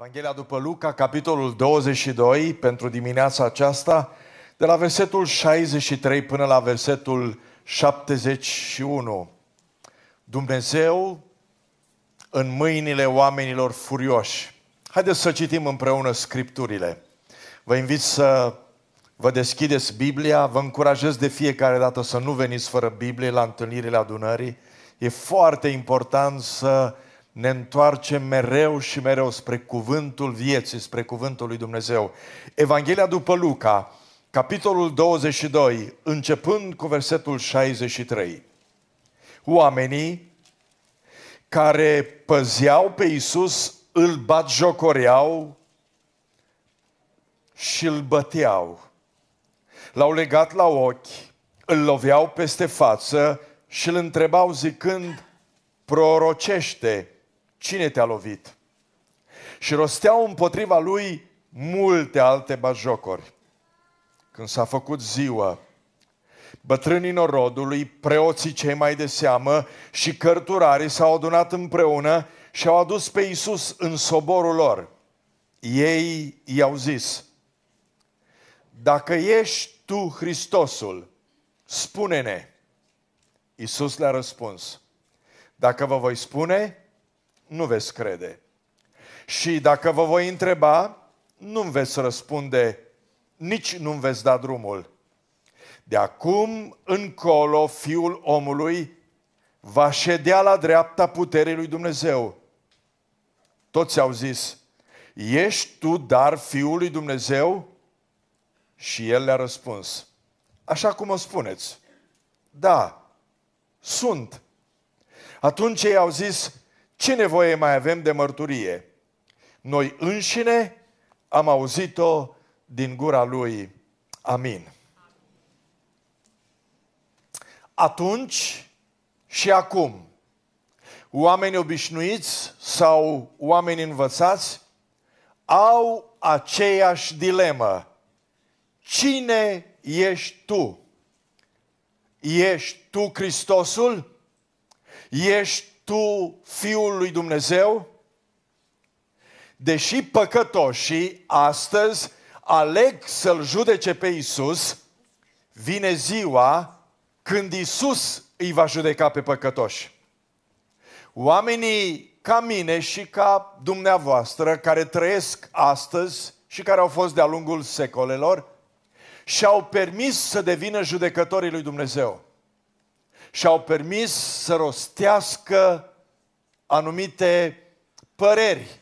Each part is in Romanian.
Evanghelia după Luca, capitolul 22, pentru dimineața aceasta, de la versetul 63 până la versetul 71. Dumnezeu în mâinile oamenilor furioși. Haideți să citim împreună Scripturile. Vă invit să vă deschideți Biblia, vă încurajez de fiecare dată să nu veniți fără Biblie la întâlnirile adunării. E foarte important să ne întoarcem mereu și mereu spre cuvântul vieții, spre cuvântul lui Dumnezeu. Evanghelia după Luca, capitolul 22, începând cu versetul 63. Oamenii care păzeau pe Isus, îl batjocoreau și îl băteau. L-au legat la ochi, îl loveau peste față și îl întrebau zicând, prorocește, cine te-a lovit? Și rosteau împotriva lui multe alte bajocori. Când s-a făcut ziua, bătrânii norodului, preoții cei mai de seamă și cărturarii s-au adunat împreună și au adus pe Iisus în soborul lor. Ei i-au zis, dacă ești tu Hristosul, spune-ne. Iisus le-a răspuns, dacă vă voi spune, nu veți crede. Și dacă vă voi întreba, nu veți răspunde, nici nu veți da drumul. De acum încolo, Fiul omului va ședea la dreapta puterii lui Dumnezeu. Toți au zis, ești tu dar Fiul lui Dumnezeu? Și el le-a răspuns, așa cum o spuneți, da, sunt. Atunci ei au zis, ce nevoie mai avem de mărturie? Noi înșine am auzit-o din gura lui. Amin. Atunci și acum, oamenii obișnuiți sau oamenii învățați au aceeași dilemă. Cine ești tu? Ești tu Hristosul? Ești tu, Fiul lui Dumnezeu? Deși păcătoșii astăzi aleg să-L judece pe Isus, vine ziua când Isus îi va judeca pe păcătoși. Oamenii ca mine și ca dumneavoastră, care trăiesc astăzi și care au fost de-a lungul secolelor, și-au permis să devină judecătorii lui Dumnezeu și-au permis să rostească anumite păreri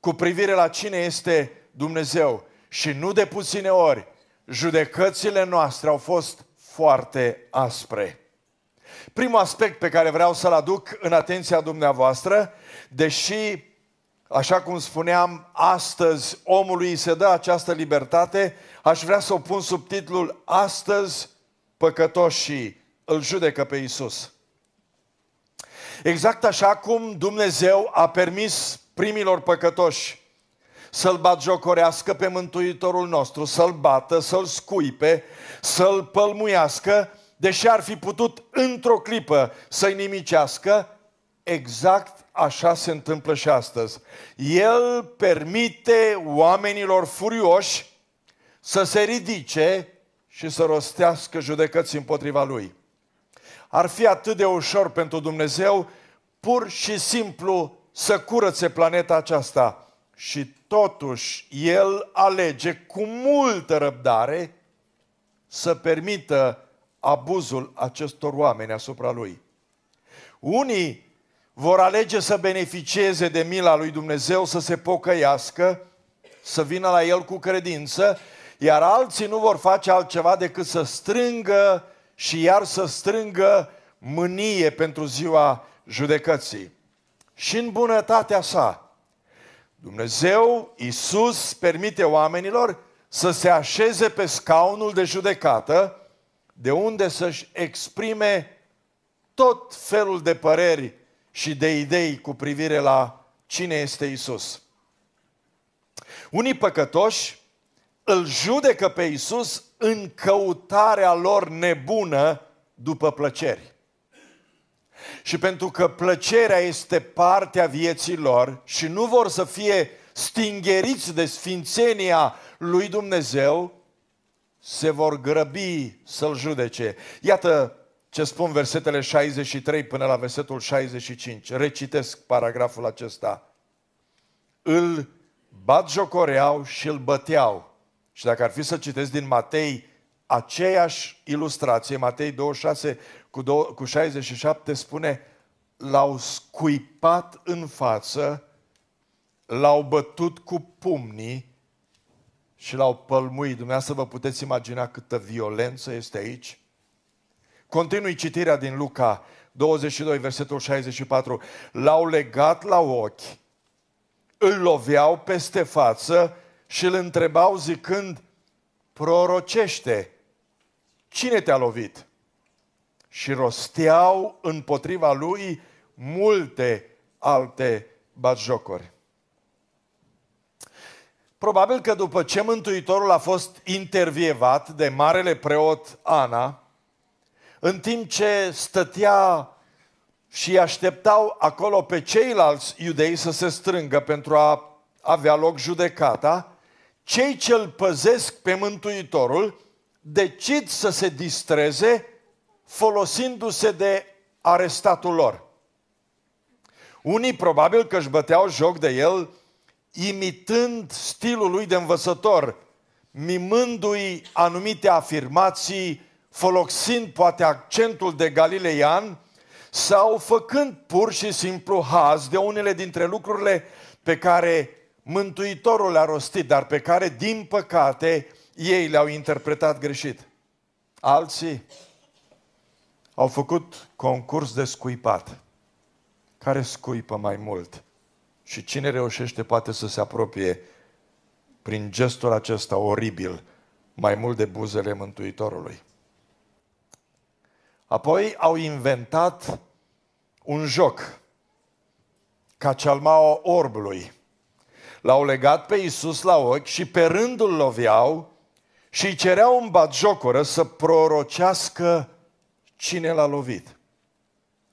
cu privire la cine este Dumnezeu. Și nu de puține ori, judecățile noastre au fost foarte aspre. Primul aspect pe care vreau să-l aduc în atenția dumneavoastră, deși, așa cum spuneam, astăzi omului se dă această libertate, aș vrea să o pun sub titlul Astăzi păcătoșii îl judecă pe Isus. Exact așa cum Dumnezeu a permis primilor păcătoși să-L jocorească pe Mântuitorul nostru, să-L bată, să-L scuipe, să-L pălmuiască, deși ar fi putut într-o clipă să-i nimicească, exact așa se întâmplă și astăzi. El permite oamenilor furioși să se ridice și să rostească judecăți împotriva lui ar fi atât de ușor pentru Dumnezeu pur și simplu să curățe planeta aceasta. Și totuși El alege cu multă răbdare să permită abuzul acestor oameni asupra Lui. Unii vor alege să beneficieze de mila lui Dumnezeu, să se pocăiască, să vină la El cu credință, iar alții nu vor face altceva decât să strângă și iar să strângă mânie pentru ziua judecății. Și în bunătatea sa, Dumnezeu, Iisus, permite oamenilor să se așeze pe scaunul de judecată, de unde să-și exprime tot felul de păreri și de idei cu privire la cine este Isus. Unii păcătoși îl judecă pe Isus în căutarea lor nebună după plăceri. Și pentru că plăcerea este partea vieții lor și nu vor să fie stingeriți de sfințenia lui Dumnezeu, se vor grăbi să-l judece. Iată ce spun versetele 63 până la versetul 65. Recitesc paragraful acesta. Îl batjocoreau și îl băteau și dacă ar fi să citesc din Matei aceeași ilustrație, Matei 26 cu, 2, cu 67 spune, l-au scuipat în față, l-au bătut cu pumnii și l-au pălmuit. Dumneavoastră vă puteți imagina câtă violență este aici? Continui citirea din Luca 22, versetul 64. L-au legat la ochi, îl loveau peste față, și îl întrebau zicând, prorocește, cine te-a lovit? Și rosteau împotriva lui multe alte batjocori. Probabil că după ce Mântuitorul a fost intervievat de marele preot Ana, în timp ce stătea și așteptau acolo pe ceilalți iudei să se strângă pentru a avea loc judecata, cei ce îl păzesc pe Mântuitorul decid să se distreze folosindu-se de arestatul lor. Unii probabil că își băteau joc de el imitând stilul lui de învățător, mimându-i anumite afirmații, folosind poate accentul de galileian sau făcând pur și simplu haz de unele dintre lucrurile pe care Mântuitorul le-a rostit, dar pe care, din păcate, ei le-au interpretat greșit. Alții au făcut concurs de scuipat. Care scuipă mai mult? Și cine reușește poate să se apropie prin gestul acesta oribil mai mult de buzele Mântuitorului. Apoi au inventat un joc ca cealmaua orbului L-au legat pe Iisus la ochi și pe rândul loveau și îi cereau un batjocură să prorocească cine l-a lovit.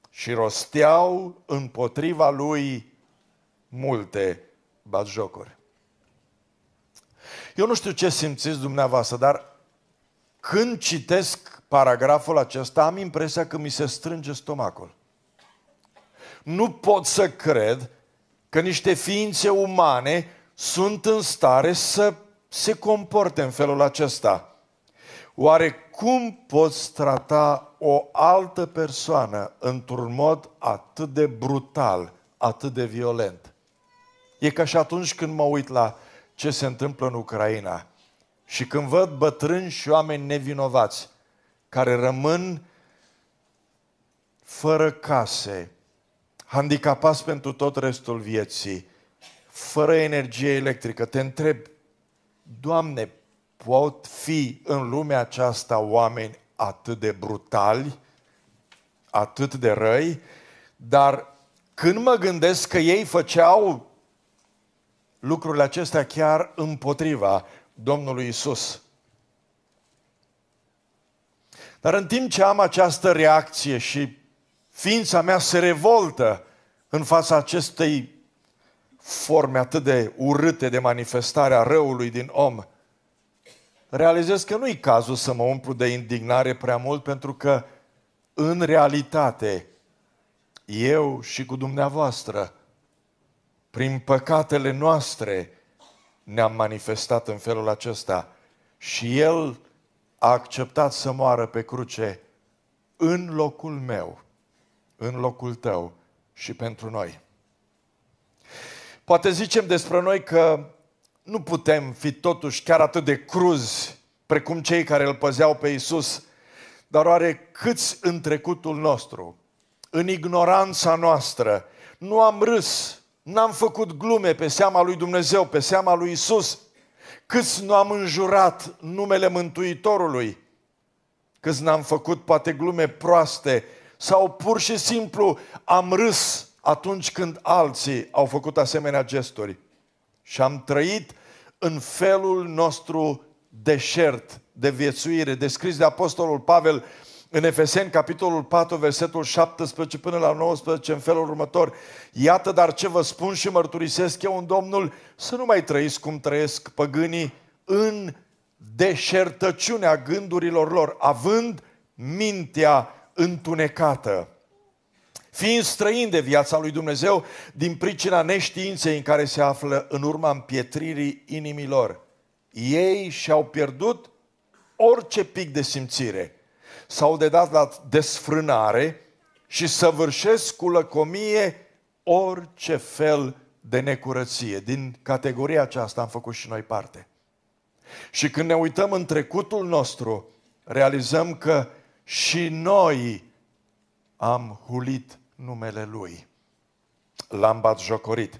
Și rosteau împotriva lui multe batjocuri. Eu nu știu ce simțiți dumneavoastră, dar când citesc paragraful acesta, am impresia că mi se strânge stomacul. Nu pot să cred că niște ființe umane sunt în stare să se comporte în felul acesta. Oare cum poți trata o altă persoană într-un mod atât de brutal, atât de violent? E ca și atunci când mă uit la ce se întâmplă în Ucraina și când văd bătrâni și oameni nevinovați care rămân fără case, handicapați pentru tot restul vieții, fără energie electrică. Te întreb, Doamne, pot fi în lumea aceasta oameni atât de brutali, atât de răi, dar când mă gândesc că ei făceau lucrurile acestea chiar împotriva Domnului Isus. Dar în timp ce am această reacție și Ființa mea se revoltă în fața acestei forme atât de urâte de manifestare a răului din om. Realizez că nu-i cazul să mă umplu de indignare prea mult pentru că în realitate eu și cu dumneavoastră prin păcatele noastre ne-am manifestat în felul acesta și El a acceptat să moară pe cruce în locul meu în locul tău și pentru noi. Poate zicem despre noi că nu putem fi totuși chiar atât de cruzi precum cei care îl păzeau pe Isus, dar oare câți în trecutul nostru, în ignoranța noastră, nu am râs, n-am făcut glume pe seama lui Dumnezeu, pe seama lui Isus, câți nu am înjurat numele Mântuitorului, câți n-am făcut poate glume proaste sau pur și simplu am râs atunci când alții au făcut asemenea gesturi. Și am trăit în felul nostru deșert de viețuire, descris de Apostolul Pavel în Efeseni, capitolul 4, versetul 17 până la 19, în felul următor. Iată, dar ce vă spun și mărturisesc eu în Domnul, să nu mai trăiți cum trăiesc păgânii în deșertăciunea gândurilor lor, având mintea întunecată. Fiind străin de viața lui Dumnezeu din pricina neștiinței în care se află în urma împietririi inimilor, ei și-au pierdut orice pic de simțire. S-au dedat la desfrânare și săvârșesc cu lăcomie orice fel de necurăție. Din categoria aceasta am făcut și noi parte. Și când ne uităm în trecutul nostru, realizăm că și noi am hulit numele lui. L-am jocorit.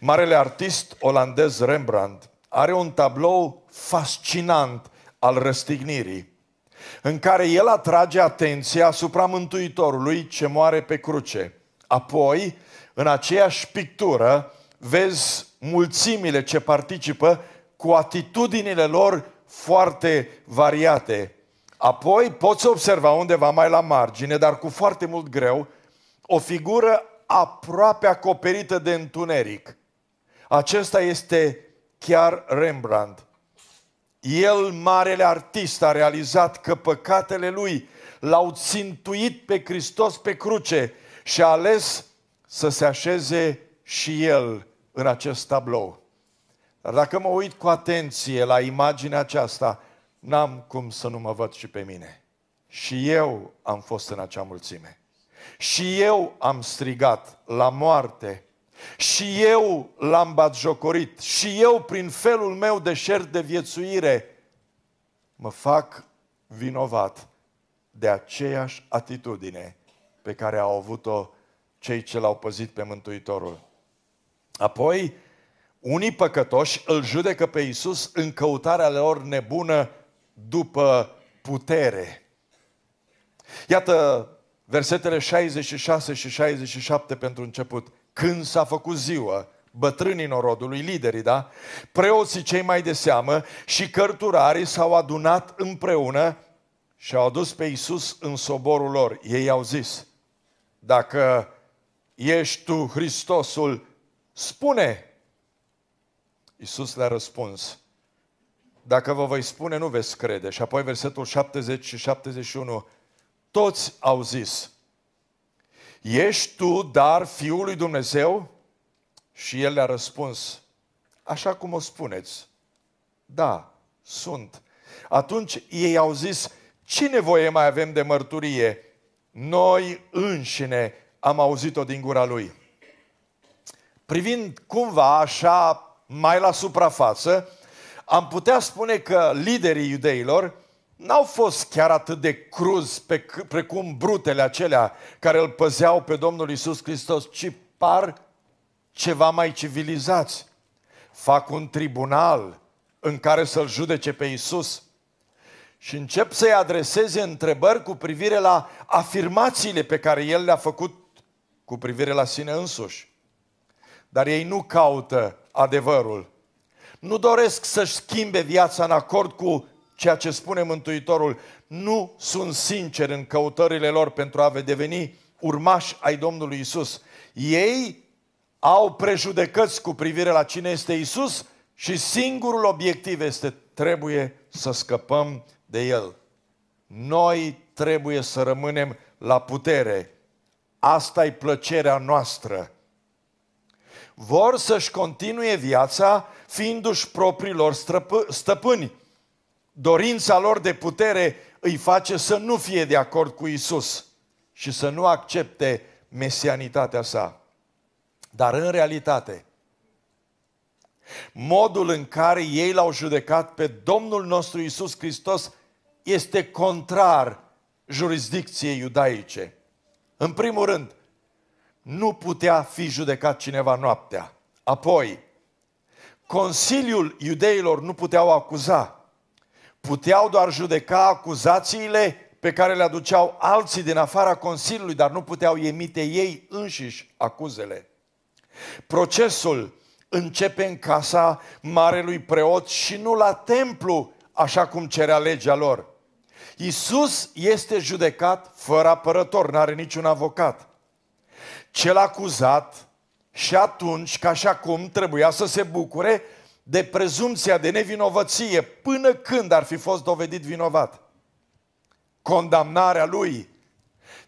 Marele artist olandez Rembrandt are un tablou fascinant al răstignirii, în care el atrage atenția asupra Mântuitorului ce moare pe cruce. Apoi, în aceeași pictură, vezi mulțimile ce participă cu atitudinile lor foarte variate. Apoi poți observa undeva mai la margine, dar cu foarte mult greu, o figură aproape acoperită de întuneric. Acesta este chiar Rembrandt. El, marele artist, a realizat că păcatele lui l-au țintuit pe Hristos pe cruce și a ales să se așeze și el în acest tablou. Dar dacă mă uit cu atenție la imaginea aceasta, n-am cum să nu mă văd și pe mine. Și eu am fost în acea mulțime. Și eu am strigat la moarte. Și eu l-am batjocorit. Și eu, prin felul meu de șer de viețuire, mă fac vinovat de aceeași atitudine pe care au avut-o cei ce l-au păzit pe Mântuitorul. Apoi, unii păcătoși îl judecă pe Iisus în căutarea lor nebună după putere. Iată versetele 66 și 67 pentru început. Când s-a făcut ziua, bătrânii norodului, liderii, da? Preoții cei mai de seamă și cărturarii s-au adunat împreună și au adus pe Iisus în soborul lor. Ei au zis, dacă ești tu Hristosul, spune! Iisus le-a răspuns, dacă vă voi spune, nu veți crede. Și apoi versetul 70 și 71. Toți au zis, ești tu dar Fiul lui Dumnezeu? Și el le-a răspuns, așa cum o spuneți, da, sunt. Atunci ei au zis, ce nevoie mai avem de mărturie? Noi înșine am auzit-o din gura lui. Privind cumva așa mai la suprafață, am putea spune că liderii iudeilor n-au fost chiar atât de cruzi pe, precum brutele acelea care îl păzeau pe Domnul Isus Hristos, ci par ceva mai civilizați. Fac un tribunal în care să-l judece pe Isus și încep să-i adreseze întrebări cu privire la afirmațiile pe care el le-a făcut cu privire la sine însuși. Dar ei nu caută adevărul, nu doresc să-și schimbe viața în acord cu ceea ce spune Mântuitorul, nu sunt sinceri în căutările lor pentru a deveni urmași ai Domnului Isus. Ei au prejudecăți cu privire la cine este Isus și singurul obiectiv este trebuie să scăpăm de El. Noi trebuie să rămânem la putere. Asta e plăcerea noastră vor să-și continue viața fiindu-și propriilor stăpâni. Dorința lor de putere îi face să nu fie de acord cu Isus și să nu accepte mesianitatea sa. Dar în realitate, modul în care ei l-au judecat pe Domnul nostru Isus Hristos este contrar jurisdicției iudaice. În primul rând, nu putea fi judecat cineva noaptea. Apoi, Consiliul Iudeilor nu puteau acuza. Puteau doar judeca acuzațiile pe care le aduceau alții din afara Consiliului, dar nu puteau emite ei înșiși acuzele. Procesul începe în casa marelui preot și nu la templu, așa cum cerea legea lor. Isus este judecat fără apărător, nu are niciun avocat cel acuzat și atunci, ca și acum, trebuia să se bucure de prezumția de nevinovăție până când ar fi fost dovedit vinovat. Condamnarea lui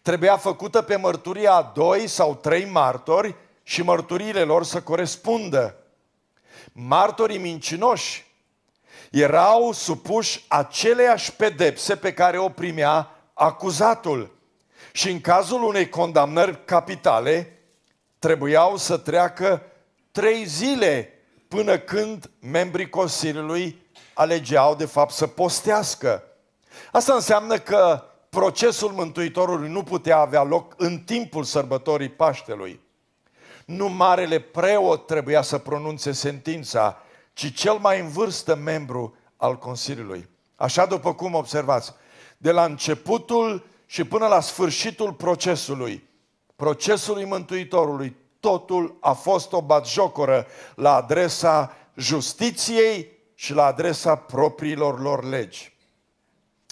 trebuia făcută pe mărturia a doi sau trei martori și mărturile lor să corespundă. Martorii mincinoși erau supuși aceleiași pedepse pe care o primea acuzatul. Și în cazul unei condamnări capitale, trebuiau să treacă trei zile până când membrii Consiliului alegeau de fapt să postească. Asta înseamnă că procesul Mântuitorului nu putea avea loc în timpul sărbătorii Paștelui. Nu marele preot trebuia să pronunțe sentința, ci cel mai în vârstă membru al Consiliului. Așa după cum observați, de la începutul și până la sfârșitul procesului, procesului Mântuitorului, totul a fost o batjocoră la adresa justiției și la adresa propriilor lor legi.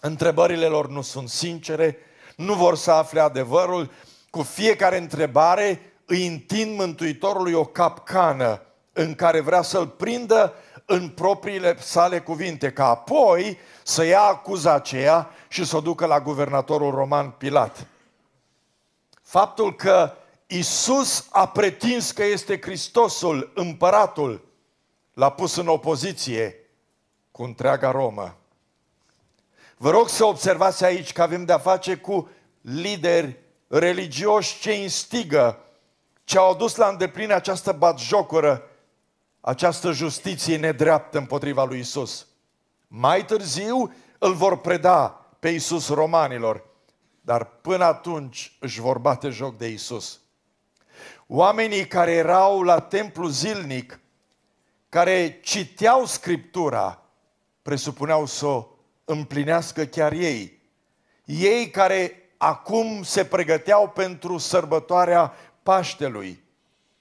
Întrebările lor nu sunt sincere, nu vor să afle adevărul, cu fiecare întrebare îi întind Mântuitorului o capcană în care vrea să-l prindă în propriile sale cuvinte, ca apoi să ia acuza aceea și să o ducă la guvernatorul roman Pilat. Faptul că Isus a pretins că este Hristosul, împăratul, l-a pus în opoziție cu întreaga Romă. Vă rog să observați aici că avem de-a face cu lideri religioși ce instigă, ce au dus la îndeplinire această batjocură această justiție nedreaptă împotriva lui Isus. Mai târziu îl vor preda pe Isus romanilor, dar până atunci își vor bate joc de Isus. Oamenii care erau la templu zilnic, care citeau Scriptura, presupuneau să o împlinească chiar ei. Ei care acum se pregăteau pentru sărbătoarea Paștelui,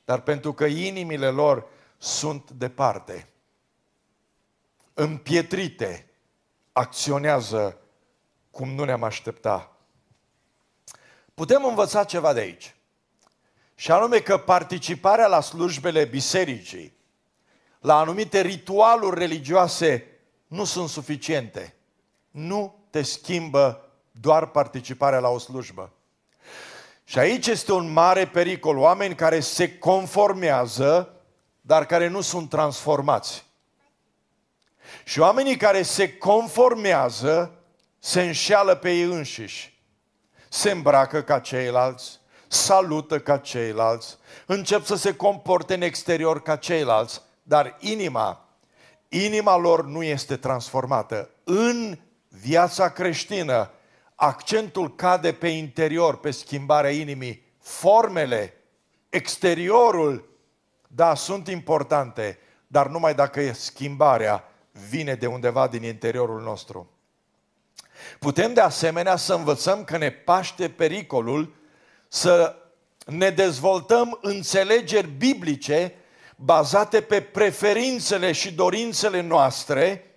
dar pentru că inimile lor sunt departe. Împietrite acționează cum nu ne-am aștepta. Putem învăța ceva de aici. Și anume că participarea la slujbele bisericii, la anumite ritualuri religioase, nu sunt suficiente. Nu te schimbă doar participarea la o slujbă. Și aici este un mare pericol. Oameni care se conformează dar care nu sunt transformați. Și oamenii care se conformează se înșeală pe ei înșiși. Se îmbracă ca ceilalți, salută ca ceilalți, încep să se comporte în exterior ca ceilalți, dar inima, inima lor nu este transformată. În viața creștină, accentul cade pe interior, pe schimbarea inimii. Formele, exteriorul da, sunt importante, dar numai dacă schimbarea vine de undeva din interiorul nostru. Putem de asemenea să învățăm că ne paște pericolul să ne dezvoltăm înțelegeri biblice bazate pe preferințele și dorințele noastre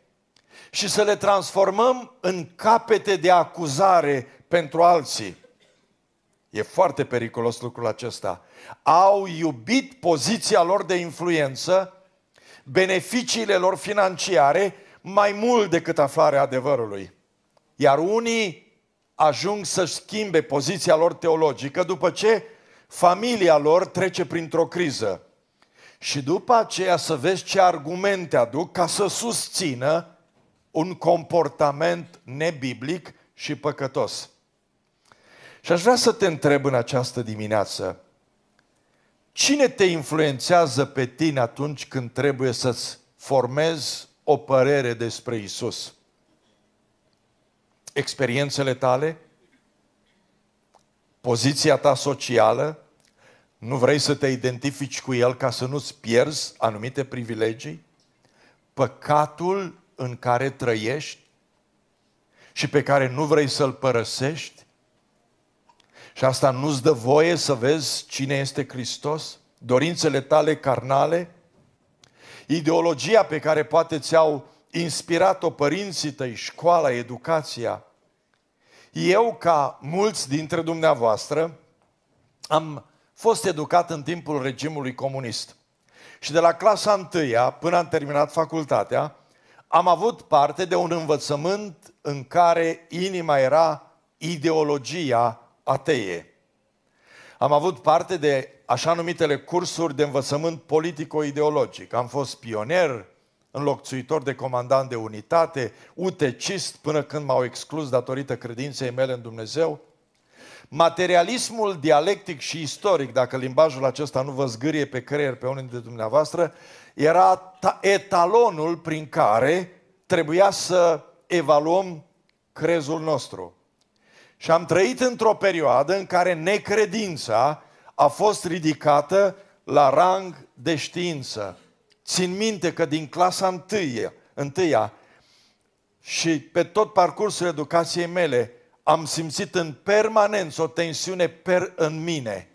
și să le transformăm în capete de acuzare pentru alții. E foarte periculos lucrul acesta. Au iubit poziția lor de influență, beneficiile lor financiare, mai mult decât aflarea adevărului. Iar unii ajung să-și schimbe poziția lor teologică după ce familia lor trece printr-o criză. Și după aceea să vezi ce argumente aduc ca să susțină un comportament nebiblic și păcătos. Și aș vrea să te întreb în această dimineață, cine te influențează pe tine atunci când trebuie să-ți formezi o părere despre Isus? Experiențele tale? Poziția ta socială? Nu vrei să te identifici cu El ca să nu-ți pierzi anumite privilegii? Păcatul în care trăiești și pe care nu vrei să-l părăsești? Și asta nu-ți dă voie să vezi cine este Hristos? Dorințele tale carnale? Ideologia pe care poate ți-au inspirat-o părinții tăi, școala, educația? Eu, ca mulți dintre dumneavoastră, am fost educat în timpul regimului comunist. Și de la clasa întâia până am terminat facultatea, am avut parte de un învățământ în care inima era ideologia ateie. Am avut parte de așa numitele cursuri de învățământ politico-ideologic. Am fost pionier, înlocțuitor de comandant de unitate, utecist până când m-au exclus datorită credinței mele în Dumnezeu. Materialismul dialectic și istoric, dacă limbajul acesta nu vă zgârie pe creier pe unul dintre dumneavoastră, era etalonul prin care trebuia să evaluăm crezul nostru. Și am trăit într-o perioadă în care necredința a fost ridicată la rang de știință. Țin minte că din clasa întâie, întâia și pe tot parcursul educației mele am simțit în permanență o tensiune per în mine.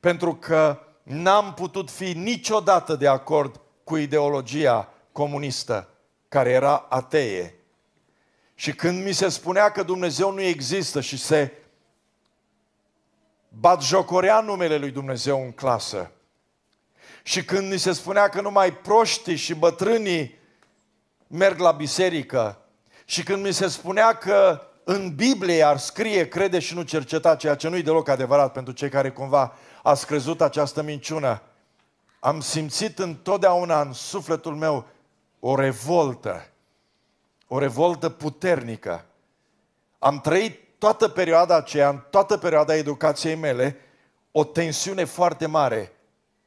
Pentru că n-am putut fi niciodată de acord cu ideologia comunistă, care era ateie. Și când mi se spunea că Dumnezeu nu există și se bat jocorea numele lui Dumnezeu în clasă, și când mi se spunea că numai proștii și bătrânii merg la biserică, și când mi se spunea că în Biblie ar scrie, crede și nu cerceta, ceea ce nu-i deloc adevărat pentru cei care cumva ați crezut această minciună, am simțit întotdeauna în sufletul meu o revoltă o revoltă puternică. Am trăit toată perioada aceea, în toată perioada educației mele, o tensiune foarte mare.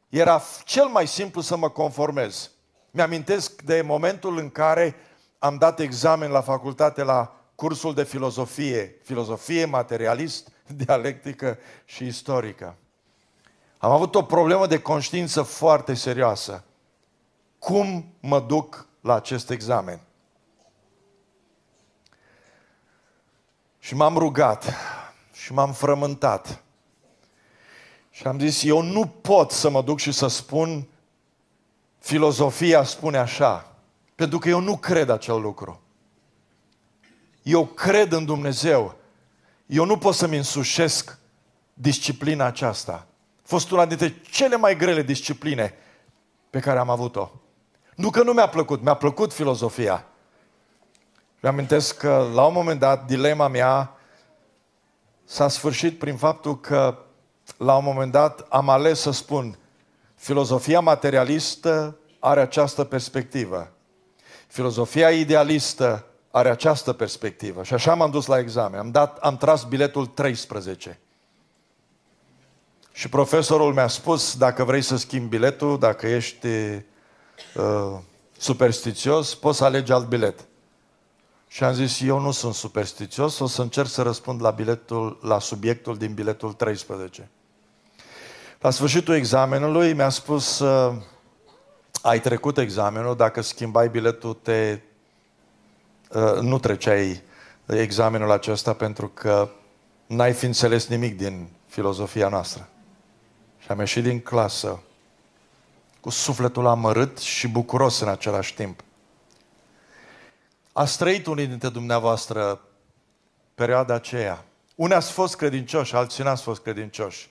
Era cel mai simplu să mă conformez. Mi-amintesc de momentul în care am dat examen la facultate la cursul de filozofie, filozofie materialist, dialectică și istorică. Am avut o problemă de conștiință foarte serioasă. Cum mă duc la acest examen? Și m-am rugat și m-am frământat. Și am zis, eu nu pot să mă duc și să spun filozofia spune așa, pentru că eu nu cred acel lucru. Eu cred în Dumnezeu. Eu nu pot să-mi însușesc disciplina aceasta. A fost una dintre cele mai grele discipline pe care am avut-o. Nu că nu mi-a plăcut, mi-a plăcut filozofia, și amintesc că la un moment dat dilema mea s-a sfârșit prin faptul că la un moment dat am ales să spun filozofia materialistă are această perspectivă. Filozofia idealistă are această perspectivă. Și așa m-am dus la examen. Am, dat, am tras biletul 13. Și profesorul mi-a spus, dacă vrei să schimbi biletul, dacă ești uh, superstițios, poți să alegi alt bilet. Și am zis, eu nu sunt superstițios, o să încerc să răspund la, biletul, la subiectul din biletul 13. La sfârșitul examenului mi-a spus, ă, ai trecut examenul, dacă schimbai biletul te... Ă, nu treceai examenul acesta pentru că n-ai fi înțeles nimic din filozofia noastră. Și am ieșit din clasă cu sufletul amărât și bucuros în același timp. Ați trăit unii dintre dumneavoastră perioada aceea. Unii ați fost credincioși, alții n-ați fost credincioși.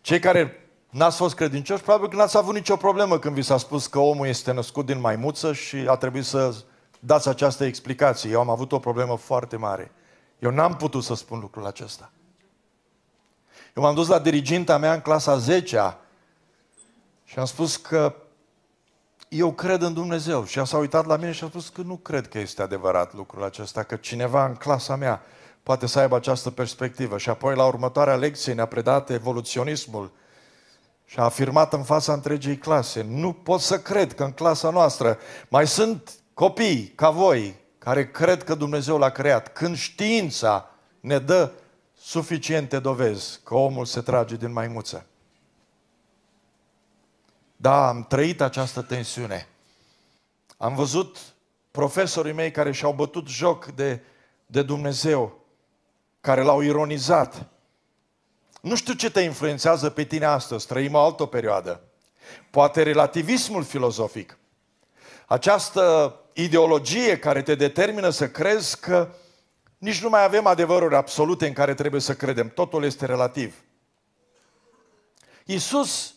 Cei care n-ați fost credincioși, probabil că n-ați avut nicio problemă când vi s-a spus că omul este născut din maimuță și a trebuit să dați această explicație. Eu am avut o problemă foarte mare. Eu n-am putut să spun lucrul acesta. Eu m-am dus la diriginta mea în clasa 10 -a și am spus că eu cred în Dumnezeu. Și ea s-a uitat la mine și a spus că nu cred că este adevărat lucrul acesta, că cineva în clasa mea poate să aibă această perspectivă. Și apoi la următoarea lecție ne-a predat evoluționismul și a afirmat în fața întregii clase, nu pot să cred că în clasa noastră mai sunt copii ca voi care cred că Dumnezeu l-a creat, când știința ne dă suficiente dovezi că omul se trage din maimuță. Da, am trăit această tensiune. Am văzut profesorii mei care și-au bătut joc de, de Dumnezeu, care l-au ironizat. Nu știu ce te influențează pe tine astăzi, trăim o altă perioadă. Poate relativismul filozofic. Această ideologie care te determină să crezi că nici nu mai avem adevăruri absolute în care trebuie să credem. Totul este relativ. Iisus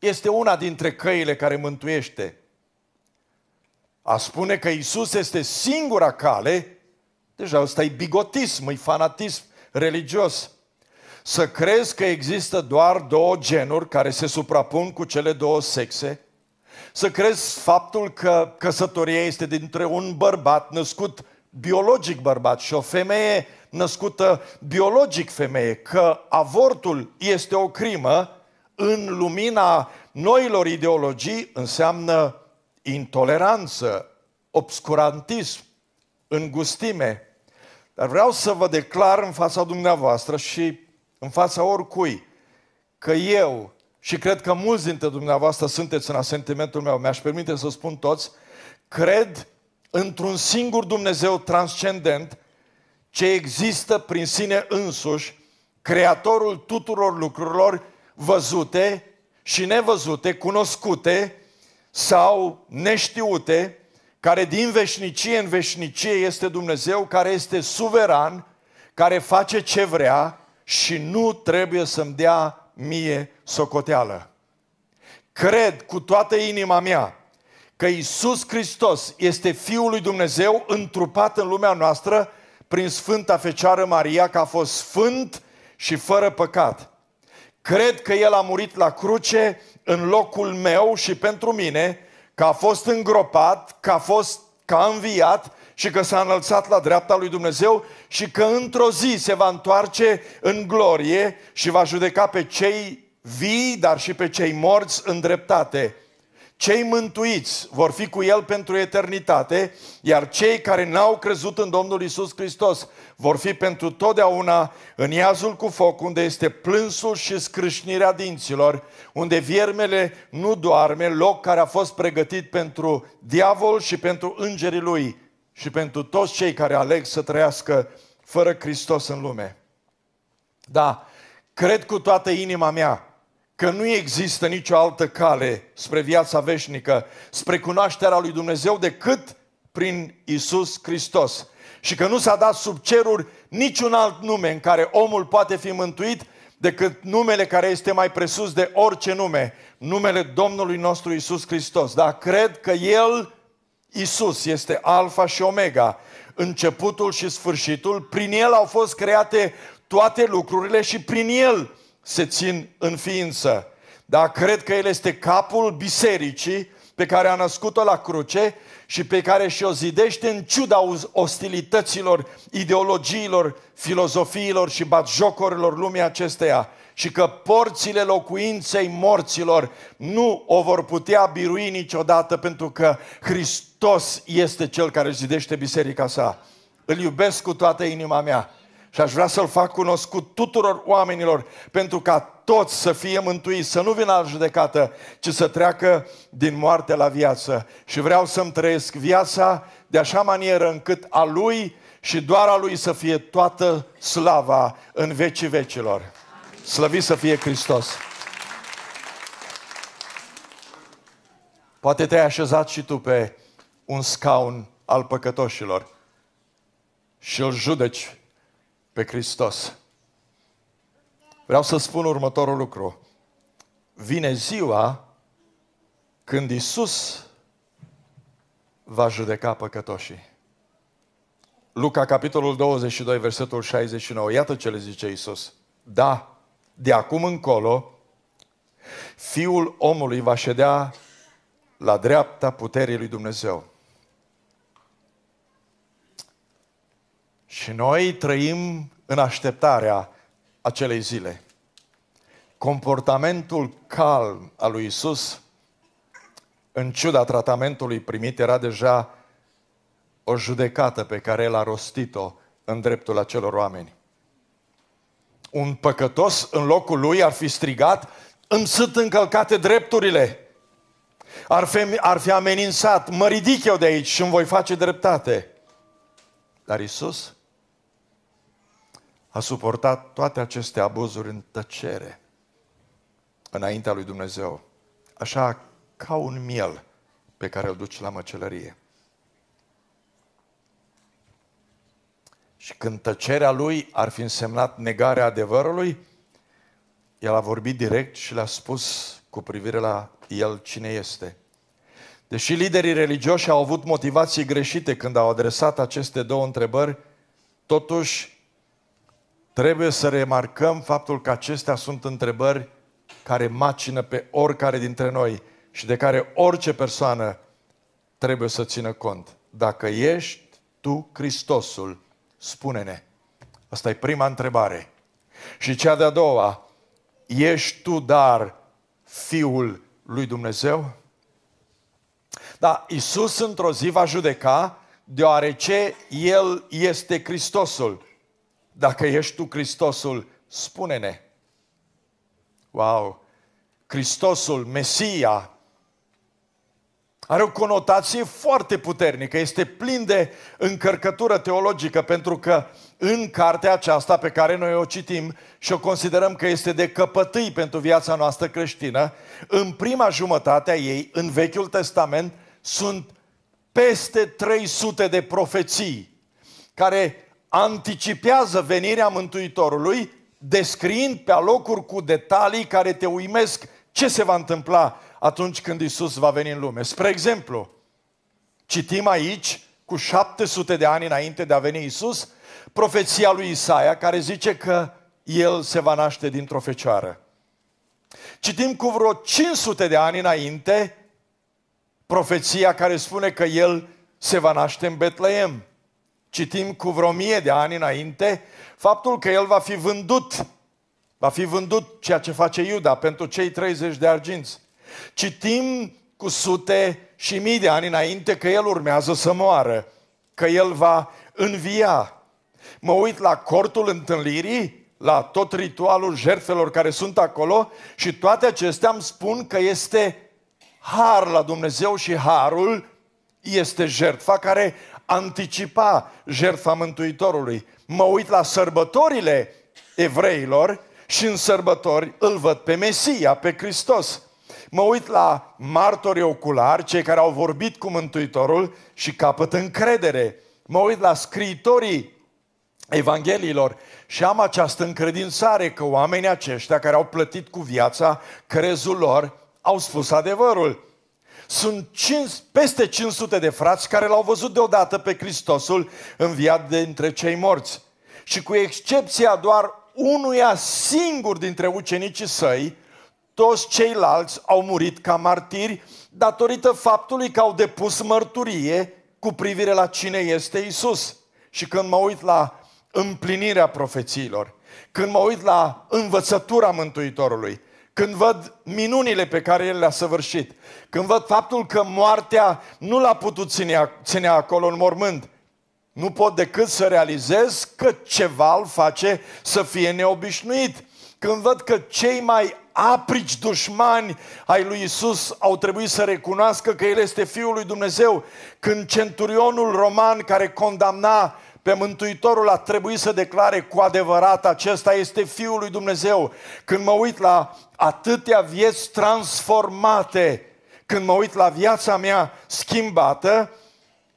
este una dintre căile care mântuiește. A spune că Isus este singura cale, deja ăsta e bigotism, e fanatism religios. Să crezi că există doar două genuri care se suprapun cu cele două sexe, să crezi faptul că căsătoria este dintre un bărbat născut biologic bărbat și o femeie născută biologic femeie, că avortul este o crimă, în lumina noilor ideologii înseamnă intoleranță, obscurantism, îngustime. Dar vreau să vă declar în fața dumneavoastră și în fața oricui că eu și cred că mulți dintre dumneavoastră sunteți în asentimentul meu, mi-aș permite să spun toți, cred într-un singur Dumnezeu transcendent ce există prin sine însuși, creatorul tuturor lucrurilor văzute și nevăzute, cunoscute sau neștiute, care din veșnicie în veșnicie este Dumnezeu, care este suveran, care face ce vrea și nu trebuie să-mi dea mie socoteală. Cred cu toată inima mea că Isus Hristos este Fiul lui Dumnezeu întrupat în lumea noastră prin Sfânta Fecioară Maria, că a fost sfânt și fără păcat. Cred că El a murit la cruce în locul meu și pentru mine, că a fost îngropat, că a fost că a înviat și că s-a înălțat la dreapta lui Dumnezeu și că într-o zi se va întoarce în glorie și va judeca pe cei vii, dar și pe cei morți în dreptate. Cei mântuiți vor fi cu El pentru eternitate, iar cei care n-au crezut în Domnul Isus Hristos vor fi pentru totdeauna în iazul cu foc, unde este plânsul și scrâșnirea dinților, unde viermele nu doarme, loc care a fost pregătit pentru diavol și pentru îngerii lui și pentru toți cei care aleg să trăiască fără Hristos în lume. Da, cred cu toată inima mea că nu există nicio altă cale spre viața veșnică, spre cunoașterea lui Dumnezeu decât prin Isus Hristos. Și că nu s-a dat sub ceruri niciun alt nume în care omul poate fi mântuit decât numele care este mai presus de orice nume, numele Domnului nostru Isus Hristos. Dar cred că El, Isus, este Alfa și Omega, începutul și sfârșitul. Prin El au fost create toate lucrurile și prin El se țin în ființă. Dar cred că El este capul bisericii pe care a născut-o la cruce și pe care și-o zidește în ciuda ostilităților, ideologiilor, filozofiilor și batjocorilor lumii acesteia și că porțile locuinței morților nu o vor putea birui niciodată pentru că Hristos este Cel care zidește biserica sa. Îl iubesc cu toată inima mea și aș vrea să-l fac cunoscut tuturor oamenilor, pentru ca toți să fie mântuiți, să nu vină la judecată, ci să treacă din moarte la viață. Și vreau să-mi trăiesc viața de așa manieră încât a Lui și doar a Lui să fie toată slava în vecii vecilor. Slăvit să fie Hristos! Poate te-ai așezat și tu pe un scaun al păcătoșilor și îl judeci pe Hristos. Vreau să spun următorul lucru. Vine ziua când Isus va judeca păcătoșii. Luca, capitolul 22, versetul 69. Iată ce le zice Isus. Da, de acum încolo, Fiul omului va ședea la dreapta puterii lui Dumnezeu. Și noi trăim în așteptarea acelei zile. Comportamentul calm al lui Isus, în ciuda tratamentului primit, era deja o judecată pe care el a rostit-o în dreptul acelor oameni. Un păcătos în locul lui ar fi strigat, îmi sunt încălcate drepturile. Ar fi, ar fi amenințat, mă ridic eu de aici și îmi voi face dreptate. Dar Isus a suportat toate aceste abuzuri în tăcere înaintea lui Dumnezeu. Așa ca un miel pe care îl duci la măcelărie. Și când tăcerea lui ar fi însemnat negarea adevărului, el a vorbit direct și le-a spus cu privire la el cine este. Deși liderii religioși au avut motivații greșite când au adresat aceste două întrebări, totuși Trebuie să remarcăm faptul că acestea sunt întrebări care macină pe oricare dintre noi și de care orice persoană trebuie să țină cont. Dacă ești tu Hristosul, spune-ne. Asta e prima întrebare. Și cea de-a doua, ești tu dar Fiul lui Dumnezeu? Da, Isus într-o zi va judeca deoarece El este Hristosul. Dacă ești tu Hristosul, spune-ne. Wow! Hristosul, Mesia, are o conotație foarte puternică, este plin de încărcătură teologică, pentru că în cartea aceasta pe care noi o citim și o considerăm că este de căpătâi pentru viața noastră creștină, în prima jumătate a ei, în Vechiul Testament, sunt peste 300 de profeții care anticipează venirea Mântuitorului, descriind pe alocuri cu detalii care te uimesc ce se va întâmpla atunci când Isus va veni în lume. Spre exemplu, citim aici, cu 700 de ani înainte de a veni Isus, profeția lui Isaia, care zice că el se va naște dintr-o fecioară. Citim cu vreo 500 de ani înainte profeția care spune că el se va naște în Betleem citim cu vreo mie de ani înainte, faptul că el va fi vândut, va fi vândut ceea ce face Iuda pentru cei 30 de arginți. Citim cu sute și mii de ani înainte că el urmează să moară, că el va învia. Mă uit la cortul întâlnirii, la tot ritualul jertfelor care sunt acolo și toate acestea îmi spun că este har la Dumnezeu și harul este jertfa care anticipa jertfa Mântuitorului. Mă uit la sărbătorile evreilor și în sărbători îl văd pe Mesia, pe Hristos. Mă uit la martorii oculari, cei care au vorbit cu Mântuitorul și capăt încredere. Mă uit la scriitorii Evangheliilor și am această încredințare că oamenii aceștia care au plătit cu viața crezul lor au spus adevărul. Sunt cinci, peste 500 de frați care l-au văzut deodată pe Hristosul înviat de între cei morți. Și cu excepția doar unuia singur dintre ucenicii săi, toți ceilalți au murit ca martiri datorită faptului că au depus mărturie cu privire la cine este Isus. Și când mă uit la împlinirea profețiilor, când mă uit la învățătura Mântuitorului, când văd minunile pe care El le-a săvârșit, când văd faptul că moartea nu l-a putut ține, ține acolo în mormânt, nu pot decât să realizez că ceva îl face să fie neobișnuit. Când văd că cei mai aprici dușmani ai lui Isus au trebuit să recunoască că El este Fiul lui Dumnezeu, când centurionul roman care condamna pe Mântuitorul a trebuit să declare cu adevărat, acesta este Fiul lui Dumnezeu. Când mă uit la atâtea vieți transformate, când mă uit la viața mea schimbată,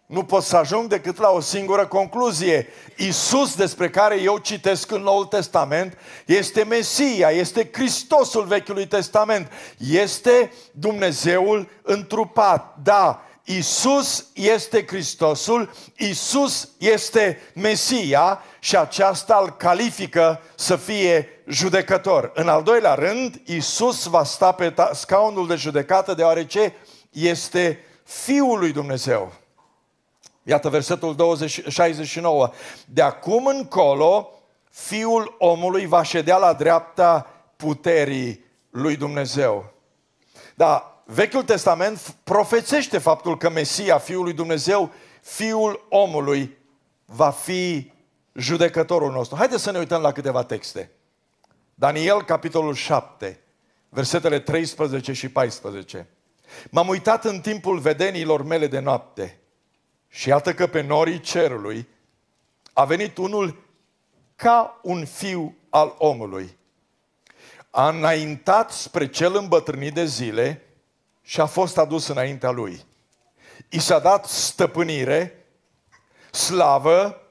nu pot să ajung decât la o singură concluzie. Isus, despre care eu citesc în Noul Testament, este Mesia, este Hristosul Vechiului Testament, este Dumnezeul întrupat. Da, Isus este Hristosul, Isus este Mesia și aceasta îl califică să fie judecător. În al doilea rând, Isus va sta pe scaunul de judecată deoarece este Fiul lui Dumnezeu. Iată versetul 20, 69. De acum încolo, Fiul omului va ședea la dreapta puterii lui Dumnezeu. Da, Vechiul Testament profețește faptul că Mesia, Fiul lui Dumnezeu, Fiul omului, va fi judecătorul nostru. Haideți să ne uităm la câteva texte. Daniel, capitolul 7, versetele 13 și 14. M-am uitat în timpul vedenilor mele de noapte și iată că pe norii cerului a venit unul ca un fiu al omului. A înaintat spre cel îmbătrânit de zile și a fost adus înaintea lui. I s-a dat stăpânire, slavă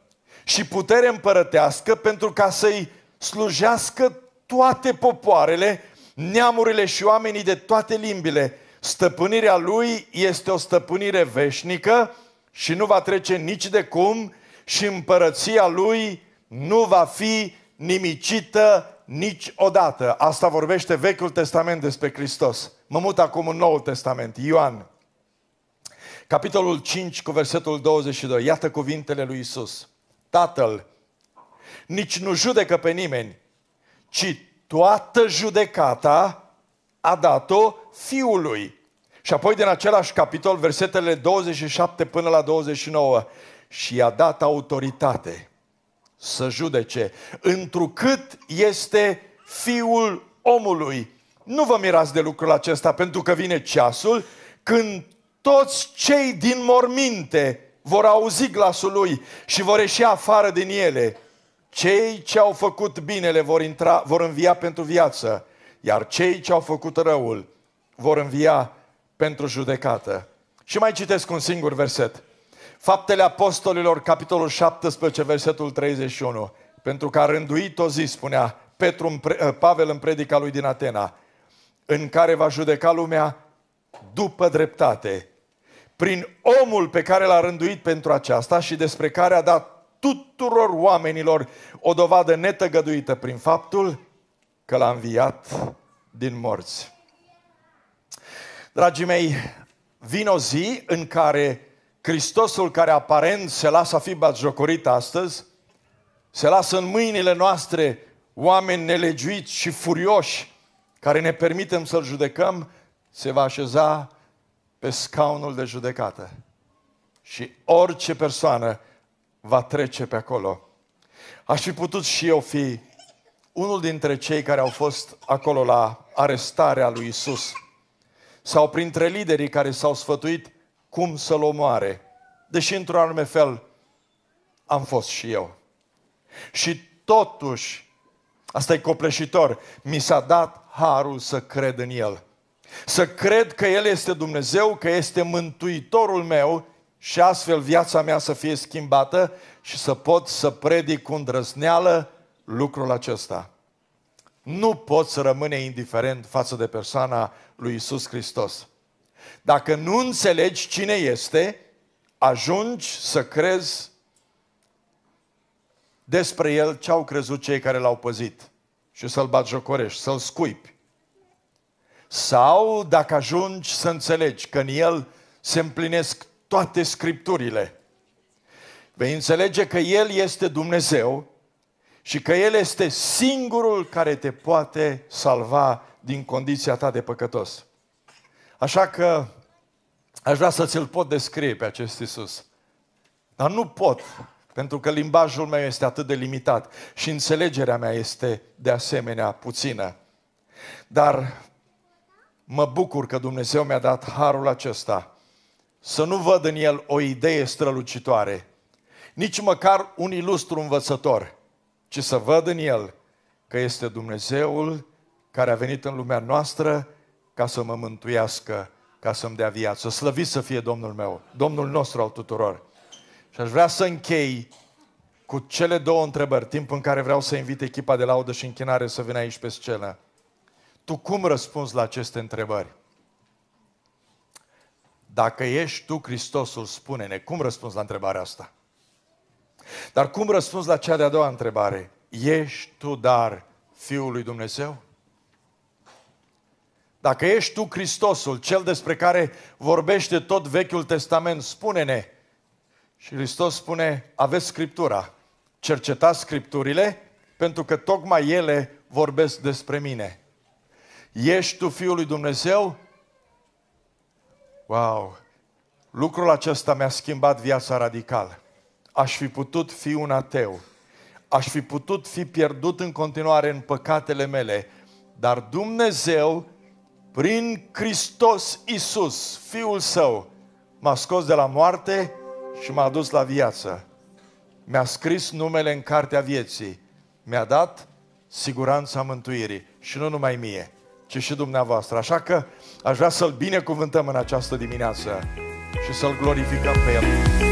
și putere împărătească pentru ca să-i slujească toate popoarele, neamurile și oamenii de toate limbile. Stăpânirea lui este o stăpânire veșnică și nu va trece nici de cum și împărăția lui nu va fi nimicită niciodată. Asta vorbește Vechiul Testament despre Hristos. Mă mut acum în Noul Testament, Ioan. Capitolul 5 cu versetul 22. Iată cuvintele lui Isus. Tatăl nici nu judecă pe nimeni, ci toată judecata a dat-o Fiului. Și apoi din același capitol, versetele 27 până la 29, și i-a dat autoritate să judece, întrucât este Fiul omului. Nu vă mirați de lucrul acesta, pentru că vine ceasul când toți cei din morminte vor auzi glasul lui și vor ieși afară din ele. Cei ce au făcut binele vor, intra, vor învia pentru viață, iar cei ce au făcut răul vor învia pentru judecată. Și mai citesc un singur verset. Faptele Apostolilor, capitolul 17, versetul 31. Pentru că a rânduit o zi, spunea Petru, Pavel în predica lui din Atena în care va judeca lumea după dreptate, prin omul pe care l-a rânduit pentru aceasta și despre care a dat tuturor oamenilor o dovadă netăgăduită prin faptul că l-a înviat din morți. Dragii mei, vine o zi în care Hristosul care aparent se lasă a fi batjocorit astăzi, se lasă în mâinile noastre oameni nelegiuiți și furioși care ne permitem să-L judecăm, se va așeza pe scaunul de judecată. Și orice persoană va trece pe acolo. Aș fi putut și eu fi unul dintre cei care au fost acolo la arestarea lui Isus sau printre liderii care s-au sfătuit cum să-l omoare. Deși, într-un anume fel, am fost și eu. Și totuși, asta e copleșitor, mi s-a dat harul să cred în El. Să cred că El este Dumnezeu, că este Mântuitorul meu și astfel viața mea să fie schimbată și să pot să predic cu îndrăzneală lucrul acesta. Nu pot să rămâne indiferent față de persoana lui Isus Hristos. Dacă nu înțelegi cine este, ajungi să crezi despre el ce au crezut cei care l-au păzit și să-l jocorești, să-l scuipi. Sau dacă ajungi să înțelegi că în el se împlinesc toate scripturile, vei înțelege că El este Dumnezeu și că El este singurul care te poate salva din condiția ta de păcătos. Așa că aș vrea să ți-l pot descrie pe acest Isus. Dar nu pot, pentru că limbajul meu este atât de limitat și înțelegerea mea este de asemenea puțină. Dar mă bucur că Dumnezeu mi-a dat harul acesta să nu văd în el o idee strălucitoare, nici măcar un ilustru învățător, ci să văd în el că este Dumnezeul care a venit în lumea noastră ca să mă mântuiască, ca să-mi dea viață. Slăvit să fie Domnul meu, Domnul nostru al tuturor. Și aș vrea să închei cu cele două întrebări, timp în care vreau să invit echipa de laudă și închinare să vină aici pe scenă. Tu cum răspunzi la aceste întrebări? Dacă ești tu Hristosul, spune-ne, cum răspunzi la întrebarea asta? Dar cum răspunzi la cea de-a doua întrebare? Ești tu, dar, Fiul lui Dumnezeu? Dacă ești tu Hristosul, cel despre care vorbește tot Vechiul Testament, spune-ne, și Hristos spune, aveți Scriptura, cercetați Scripturile, pentru că tocmai ele vorbesc despre mine. Ești tu Fiul lui Dumnezeu? Wow! Lucrul acesta mi-a schimbat viața radical. Aș fi putut fi un ateu. Aș fi putut fi pierdut în continuare în păcatele mele. Dar Dumnezeu, prin Hristos Isus, Fiul Său, m-a scos de la moarte și m-a dus la viață. Mi-a scris numele în cartea vieții. Mi-a dat siguranța mântuirii. Și nu numai mie, ci și dumneavoastră. Așa că aș vrea să-L binecuvântăm în această dimineață și să-L glorificăm pe El.